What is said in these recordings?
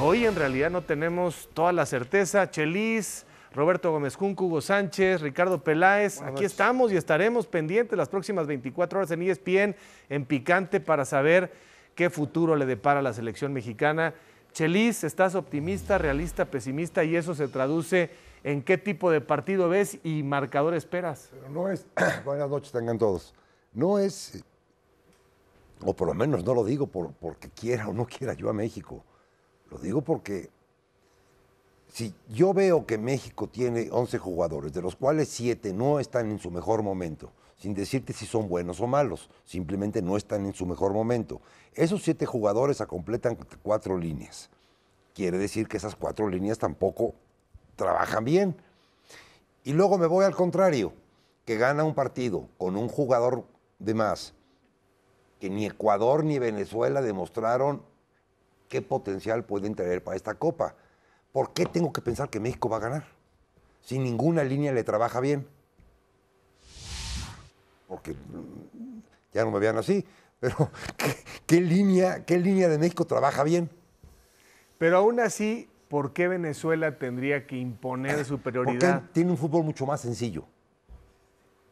hoy en realidad no tenemos toda la certeza. Chelis, Roberto Gómez Junco, Hugo Sánchez, Ricardo Peláez. Aquí estamos y estaremos pendientes las próximas 24 horas en ESPN, en Picante, para saber qué futuro le depara a la selección mexicana. Chelis, ¿estás optimista, realista, pesimista? Y eso se traduce en qué tipo de partido ves y marcador esperas. no es. Buenas noches, tengan todos. No es. O por lo menos no lo digo porque quiera o no quiera yo a México. Lo digo porque si yo veo que México tiene 11 jugadores, de los cuales 7 no están en su mejor momento, sin decirte si son buenos o malos, simplemente no están en su mejor momento. Esos 7 jugadores completan cuatro líneas. Quiere decir que esas cuatro líneas tampoco trabajan bien. Y luego me voy al contrario, que gana un partido con un jugador de más, que ni Ecuador ni Venezuela demostraron qué potencial pueden traer para esta Copa. ¿Por qué tengo que pensar que México va a ganar? Si ninguna línea le trabaja bien. Porque mm, ya no me vean así, pero ¿qué, línea, ¿qué línea de México trabaja bien? Pero aún así, ¿por qué Venezuela tendría que imponer ah, superioridad? Porque tiene un fútbol mucho más sencillo.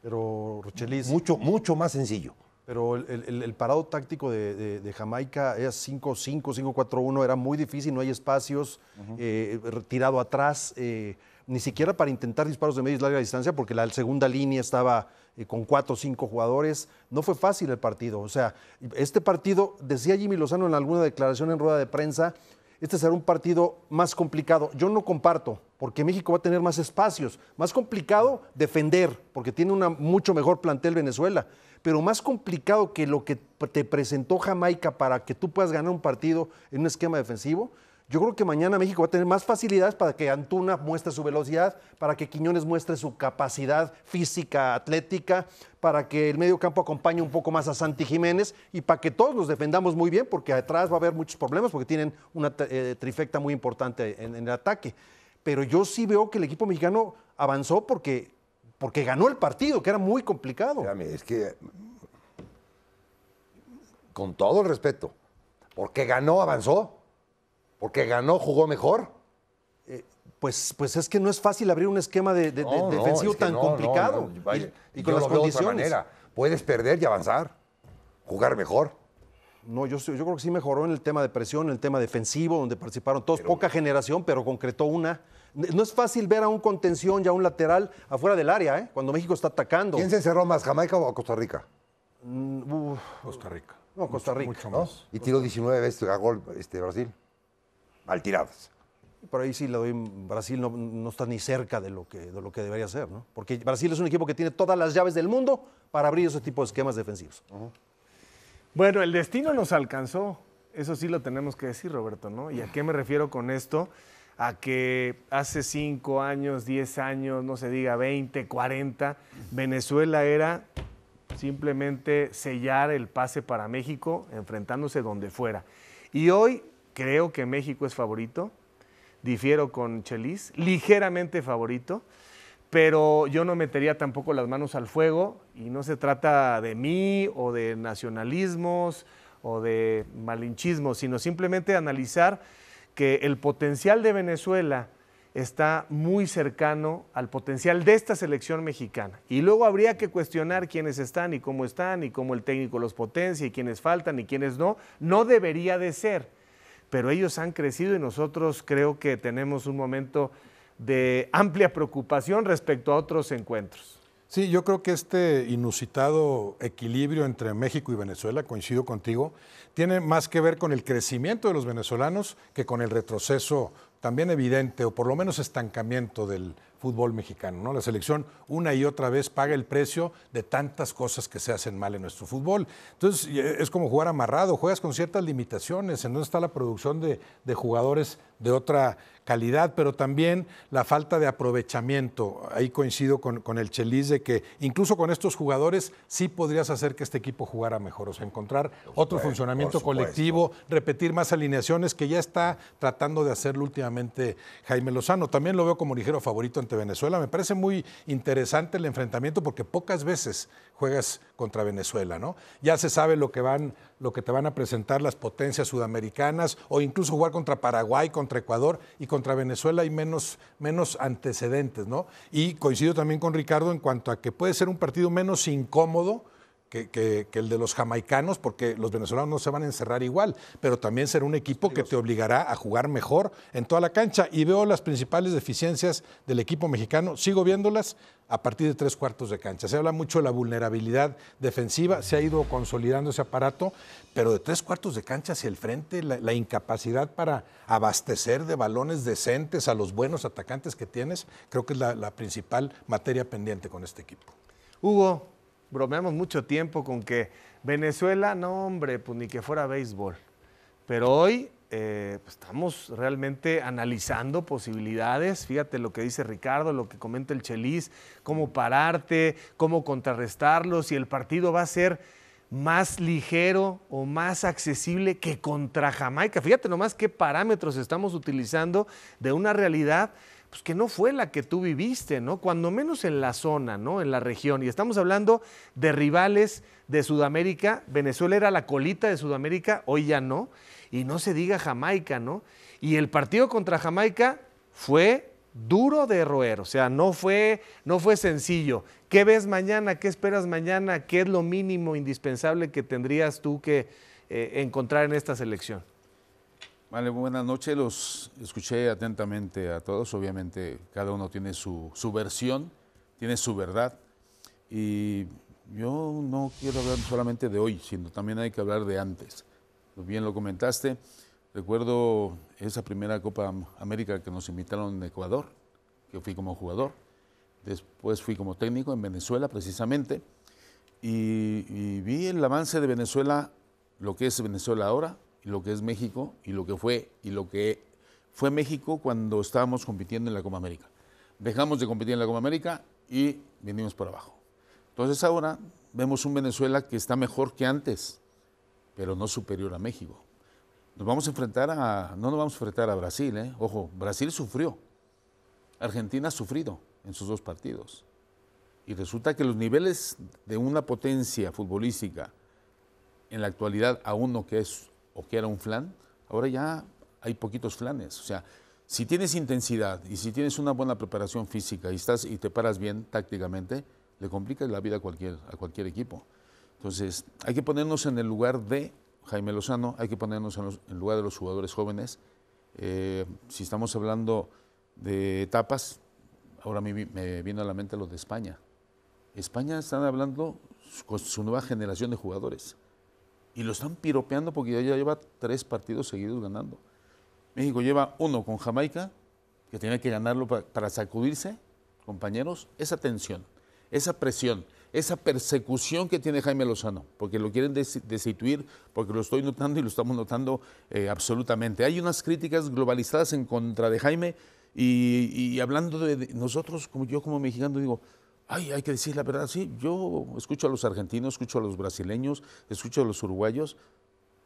Pero, Rochelis. Mucho, mucho más sencillo. Pero el, parado táctico de, Jamaica era 5-5, 5-4-1, era muy difícil, no hay espacios, eh, tirado atrás, eh, ni siquiera para intentar disparos de media y larga distancia, porque la segunda línea estaba eh, con cuatro o 5 jugadores. No fue fácil el partido. O sea, este partido, decía Jimmy Lozano en alguna declaración en rueda de prensa, este será un partido más complicado. Yo no comparto, porque México va a tener más espacios. Más complicado defender, porque tiene una mucho mejor plantel Venezuela. Pero más complicado que lo que te presentó Jamaica para que tú puedas ganar un partido en un esquema defensivo, yo creo que mañana México va a tener más facilidades para que Antuna muestre su velocidad, para que Quiñones muestre su capacidad física, atlética, para que el medio campo acompañe un poco más a Santi Jiménez y para que todos nos defendamos muy bien, porque atrás va a haber muchos problemas, porque tienen una eh, trifecta muy importante en, el ataque. Pero yo sí veo que el equipo mexicano avanzó porque porque ganó el partido, que era muy complicado. es que, con todo el respeto, porque ganó, avanzó porque ganó, jugó mejor. Eh, pues, pues es que no es fácil abrir un esquema defensivo tan complicado. y, con las condiciones. Puedes perder y avanzar, jugar mejor. No, yo, creo que sí mejoró en el tema de presión, en el tema defensivo, donde participaron todos, poca generación, pero concretó una. No es fácil ver a un contención y a un lateral afuera del área, ¿eh? cuando México está atacando. ¿Quién se encerró más, Jamaica o Costa Rica? Mm, Costa Rica. No, Costa Rica. Y tiró 19 veces a gol este, Brasil mal tiradas. Por ahí sí Brasil no, no, está ni cerca de lo, que, lo que debería ser, ¿no? Porque Brasil es un equipo que tiene todas las llaves del mundo para abrir ese tipo de esquemas defensivos. Bueno, el destino nos alcanzó, eso sí lo tenemos que decir, Roberto, ¿no? ¿Y a qué me refiero con esto? a que hace cinco años, diez años, no se diga 20, 40, Venezuela era simplemente sellar el pase para México enfrentándose donde fuera. Y hoy creo que México es favorito, difiero con Chelis, ligeramente favorito, pero yo no metería tampoco las manos al fuego y no se trata de mí o de nacionalismos o de malinchismo, sino simplemente analizar que el potencial de Venezuela está muy cercano al potencial de esta selección mexicana. Y luego habría que cuestionar quiénes están y cómo están y cómo el técnico los potencia y quiénes faltan y quiénes no. No debería de ser pero ellos han crecido y nosotros creo que tenemos un momento de amplia preocupación respecto a otros encuentros. Sí, yo creo que este inusitado equilibrio entre México y Venezuela, coincido contigo, tiene más que ver con el crecimiento de los venezolanos que con el retroceso también evidente o por lo menos estancamiento del, fútbol mexicano. ¿no? La selección una y otra vez paga el precio de tantas cosas que se hacen mal en nuestro fútbol. Entonces eh, es como jugar amarrado, juegas con ciertas limitaciones, en donde está la producción de, de jugadores de otra calidad, pero también la falta de aprovechamiento. Ahí coincido con, el Chelis de que incluso con estos jugadores sí podrías hacer que este equipo jugara mejor, o sea, encontrar otro funcionamiento colectivo, repetir más alineaciones que ya está tratando de hacerlo últimamente Jaime Lozano. También lo veo como ligero favorito ante Venezuela. Me parece muy interesante el enfrentamiento porque pocas veces juegas contra Venezuela, ¿no? Ya se sabe lo que van lo que te van a presentar las potencias sudamericanas o incluso jugar contra Paraguay, contra Ecuador y contra Venezuela hay menos, antecedentes, ¿no? Y coincido también con Ricardo en cuanto a que puede ser un partido menos incómodo que, el de los jamaicanos, porque los venezolanos no se van a encerrar igual, pero también será un equipo que te obligará a jugar mejor en toda la cancha. Y veo las principales deficiencias del equipo mexicano, sigo viéndolas a partir de tres cuartos de cancha. Se habla mucho de la vulnerabilidad defensiva, se ha ido consolidando ese aparato, pero de tres cuartos de cancha hacia el frente, la, incapacidad para abastecer de balones decentes a los buenos atacantes que tienes, creo que es la, la principal materia pendiente con este equipo. Hugo, bromeamos mucho tiempo con que Venezuela, no hombre, pues ni que fuera béisbol. Pero hoy eh, pues, estamos realmente analizando posibilidades. Fíjate lo que dice Ricardo, lo que comenta el Chelis, cómo pararte, cómo contrarrestarlos, si el partido va a ser más ligero o más accesible que contra Jamaica. Fíjate nomás qué parámetros estamos utilizando de una realidad pues, que no fue la que tú viviste, ¿no? Cuando menos en la zona, ¿no? En la región. Y estamos hablando de rivales de Sudamérica. Venezuela era la colita de Sudamérica, hoy ya no. Y no se diga Jamaica, ¿no? Y el partido contra Jamaica fue duro de roer, o sea, no fue, no fue sencillo. ¿Qué ves mañana? ¿Qué esperas mañana? ¿Qué es lo mínimo indispensable que tendrías tú que eh, encontrar en esta selección? Vale, buenas noches. Los escuché atentamente a todos. Obviamente, cada uno tiene su, versión, tiene su verdad. Y yo no quiero hablar solamente de hoy, sino también hay que hablar de antes. Bien lo comentaste. Recuerdo esa primera Copa América que nos invitaron en Ecuador, que fui como jugador. Después fui como técnico en Venezuela, precisamente. y vi el avance de Venezuela, lo que es Venezuela ahora, lo que es México y lo que fue y lo que fue México cuando estábamos compitiendo en la Copa América. Dejamos de competir en la Copa América y vinimos por abajo. Entonces ahora vemos un Venezuela que está mejor que antes, pero no superior a México. Nos vamos a enfrentar a, no nos vamos a enfrentar a Brasil, ¿eh? ojo, Brasil sufrió, Argentina ha sufrido en sus dos partidos. Y resulta que los niveles de una potencia futbolística en la actualidad aún no que es o que era un flan, ahora ya hay poquitos flanes. O sea, si tienes intensidad y si tienes una buena preparación física y, estás, y te paras bien tácticamente, le complicas la vida a cualquier, a cualquier equipo. Entonces, hay que ponernos en el lugar de Jaime Lozano, hay que ponernos en, el lugar de los jugadores jóvenes. Eh, si estamos hablando de etapas, ahora me, me viene a la mente lo de España. España están hablando con su nueva generación de jugadores. Y lo están piropeando porque ya lleva tres partidos seguidos ganando. México lleva uno con Jamaica, que tiene que ganarlo para, sacudirse, compañeros, esa tensión, esa presión, esa persecución que tiene Jaime Lozano, porque lo quieren destituir, porque lo estoy notando y lo estamos notando eh, absolutamente. Hay unas críticas globalizadas en contra de Jaime y, hablando de, nosotros, como yo como mexicano digo, Ay, hay que decir la verdad, sí, yo escucho a los argentinos, escucho a los brasileños, escucho a los uruguayos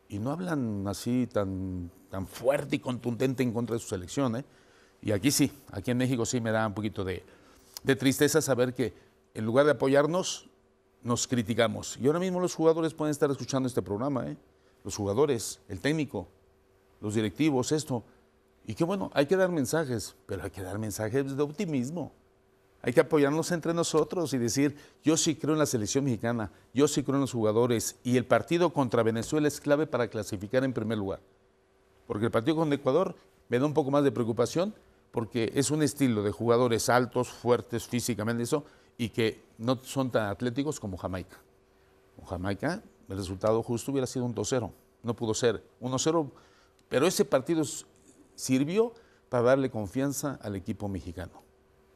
y no hablan así tan, tan fuerte y contundente en contra de su selección. ¿eh? Y aquí sí, aquí en México sí me da un poquito de, tristeza saber que en lugar de apoyarnos, nos criticamos. Y ahora mismo los jugadores pueden estar escuchando este programa, ¿eh? los jugadores, el técnico, los directivos, esto. Y qué bueno, hay que dar mensajes, pero hay que dar mensajes de optimismo. Hay que apoyarnos entre nosotros y decir, yo sí creo en la selección mexicana, yo sí creo en los jugadores y el partido contra Venezuela es clave para clasificar en primer lugar. Porque el partido con Ecuador me da un poco más de preocupación porque es un estilo de jugadores altos, fuertes físicamente, eso, y que no son tan atléticos como Jamaica. Con Jamaica, el resultado justo hubiera sido un 2-0, no pudo ser 1-0, pero ese partido sirvió para darle confianza al equipo mexicano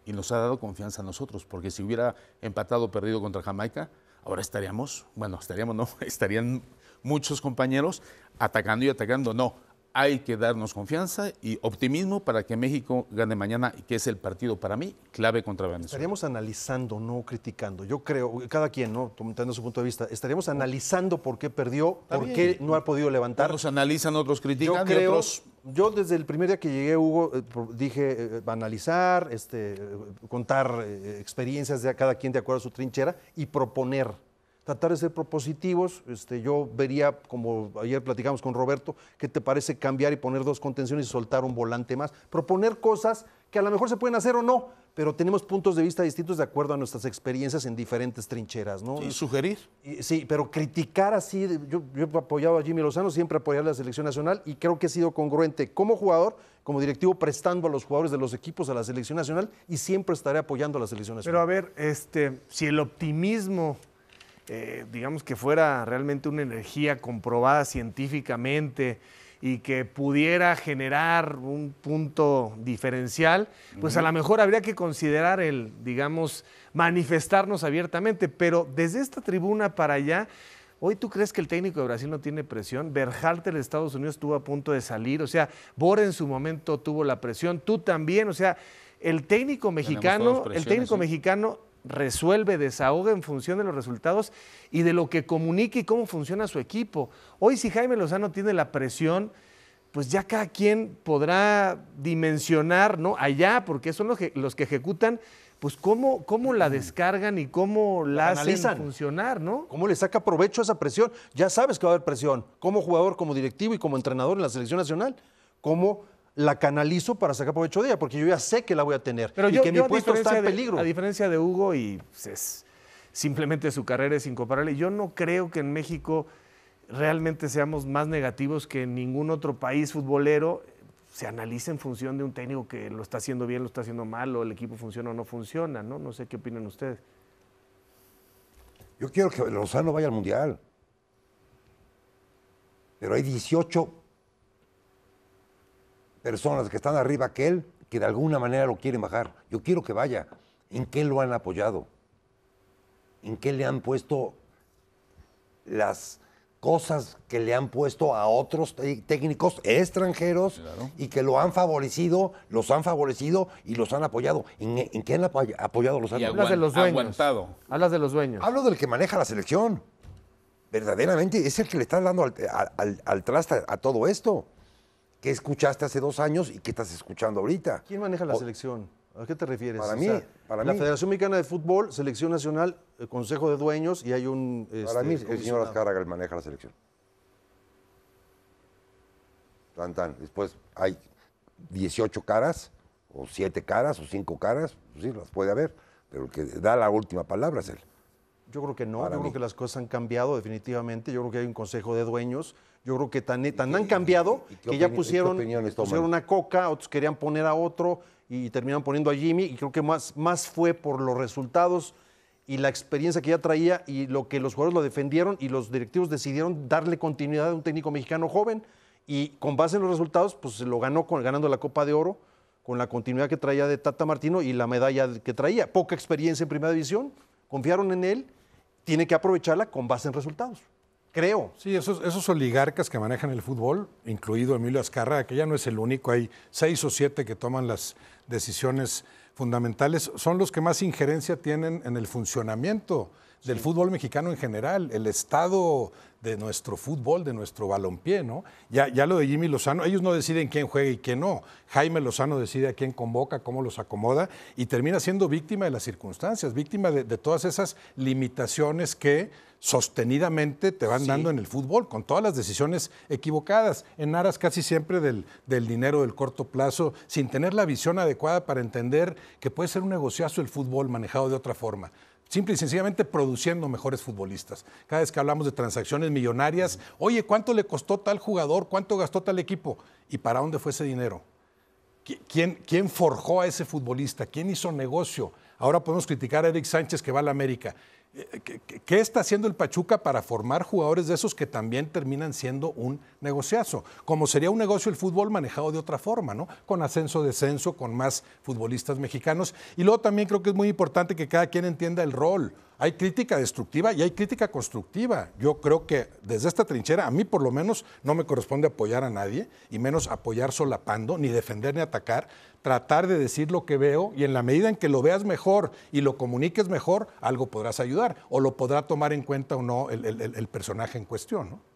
y nos ha dado confianza a nosotros, porque si hubiera empatado o perdido contra Jamaica, ahora estaríamos, bueno, estaríamos, no, estarían muchos compañeros atacando y atacando. No, hay que darnos confianza y optimismo para que México gane mañana, que es el partido para mí clave contra Venezuela. Estaríamos analizando, no criticando. Yo creo, cada quien, ¿no? Comentando su punto de vista, estaríamos analizando por qué perdió, por qué no ha podido levantar. Nos analizan, otros critican, creo... otros yo desde el primer día que llegué, Hugo, eh, dije eh, analizar, este, eh, contar experiencias de cada quien de acuerdo a su trinchera y proponer tratar de ser propositivos. Este, yo vería, como ayer platicamos con Roberto, ¿qué te parece cambiar y poner dos contenciones y soltar un volante más? Proponer cosas que a lo mejor se pueden hacer o no, pero tenemos puntos de vista distintos de acuerdo a nuestras experiencias en diferentes trincheras, ¿no? Y sugerir. sí, pero criticar así, yo, he apoyado a Jimmy Lozano, siempre apoyar a la selección nacional y creo que he sido congruente como jugador, como directivo, prestando a los jugadores de los equipos a la selección nacional y siempre estaré apoyando a la selección nacional. Pero a ver, este, si el optimismo eh, digamos que fuera realmente una energía comprobada científicamente y que pudiera generar un punto diferencial, pues a lo mejor habría que considerar el, digamos, manifestarnos abiertamente, pero desde esta tribuna para allá, Hoy tú crees que el técnico de Brasil no tiene presión. Berhalter de Estados Unidos estuvo a punto de salir. O sea, Bor en su momento tuvo la presión. Tú también. O sea, el técnico mexicano, el técnico mexicano resuelve, desahoga en función de los resultados y de lo que comunique y cómo funciona su equipo. Hoy si Jaime Lozano tiene la presión, pues ya cada quien podrá dimensionar, ¿no? Allá, porque son los que, ejecutan, pues cómo, la descargan y cómo la, hacen funcionar, ¿no? ¿Cómo le saca provecho a esa presión? Ya sabes que va a haber presión, como jugador, como directivo y como entrenador en la selección nacional. ¿Cómo la canalizo para sacar provecho de ella, porque yo ya sé que la voy a tener Pero y que mi puesto está en peligro. a diferencia de Hugo, y simplemente su carrera es incomparable, yo no creo que en México realmente seamos más negativos que en ningún otro país futbolero se analiza en función de un técnico que lo está haciendo bien, lo está haciendo mal, o el equipo funciona o no funciona, ¿no? No sé qué opinan ustedes. Yo quiero que Lozano vaya al Mundial. Pero hay 18 personas que están arriba que él, que de alguna manera lo quieren bajar. Yo quiero que vaya. ¿En qué lo han apoyado? ¿En qué le han puesto las cosas que le han puesto a otros técnicos extranjeros y que lo han favorecido, los han favorecido y los han apoyado. ¿En, qué han apoyado los árbitros? Hablas de los dueños. de los dueños. Hablo del que maneja la selección. Verdaderamente es el que le está dando al traste a todo esto. ¿Qué escuchaste hace dos años y qué estás escuchando ahorita? ¿Quién maneja la selección? ¿A qué te refieres? Para mí, para la Federación Mexicana de Fútbol, Selección Nacional, eh, Consejo de Dueños y hay un. para este, mí, el señor Azcárraga maneja la selección. Tan, tan. Después hay 18 caras, o 7 caras, o 5 caras, pues sí, las puede haber, pero el que da la última palabra es él. Yo creo que no, yo creo que las cosas han cambiado definitivamente, yo creo que hay un consejo de dueños, yo creo que tan, tan han cambiado que ya pusieron, pusieron una coca, otros querían poner a otro y terminaron poniendo a Jimmy y creo que más, más fue por los resultados y la experiencia que ya traía y lo que los jugadores lo defendieron y los directivos decidieron darle continuidad a un técnico mexicano joven y con base en los resultados pues lo ganó ganando la Copa de Oro con la continuidad que traía de Tata Martino y la medalla que traía. Poca experiencia en primera división, confiaron en él tiene que aprovecharla con base en resultados. Creo. Sí, esos, esos oligarcas que manejan el fútbol, incluido Emilio Azcarra, que ya no es el único, hay seis o siete que toman las decisiones fundamentales, son los que más injerencia tienen en el funcionamiento del fútbol mexicano en general, el estado de nuestro fútbol, de nuestro balompié, ¿no? Ya, ya lo de Jimmy Lozano, ellos no deciden quién juega y quién no. Jaime Lozano decide a quién convoca, cómo los acomoda y termina siendo víctima de las circunstancias, víctima de, todas esas limitaciones que sostenidamente te van dando en el fútbol, con todas las decisiones equivocadas, en aras casi siempre del, del, dinero del corto plazo, sin tener la visión adecuada para entender que puede ser un negociazo el fútbol manejado de otra forma simple y sencillamente produciendo mejores futbolistas. Cada vez que hablamos de transacciones millonarias, oye, ¿cuánto le costó tal jugador? ¿Cuánto gastó tal equipo? ¿Y para dónde fue ese dinero? ¿Quién, quién forjó a ese futbolista? ¿Quién hizo negocio? Ahora podemos criticar a Eric Sánchez que va a la América. Eh, ¿Qué, está haciendo el Pachuca para formar jugadores de esos que también terminan siendo un negociazo? Como sería un negocio el fútbol manejado de otra forma, ¿no? Con ascenso, descenso, con más futbolistas mexicanos. Y luego también creo que es muy importante que cada quien entienda el rol. Hay crítica destructiva y hay crítica constructiva. Yo creo que desde esta trinchera, a mí por lo menos no me corresponde apoyar a nadie, y menos apoyar solapando, ni defender ni atacar. Tratar de decir lo que veo y en la medida en que lo veas mejor y lo comuniques mejor, algo podrás ayudar o lo podrá tomar en cuenta o no el, personaje en cuestión. ¿no?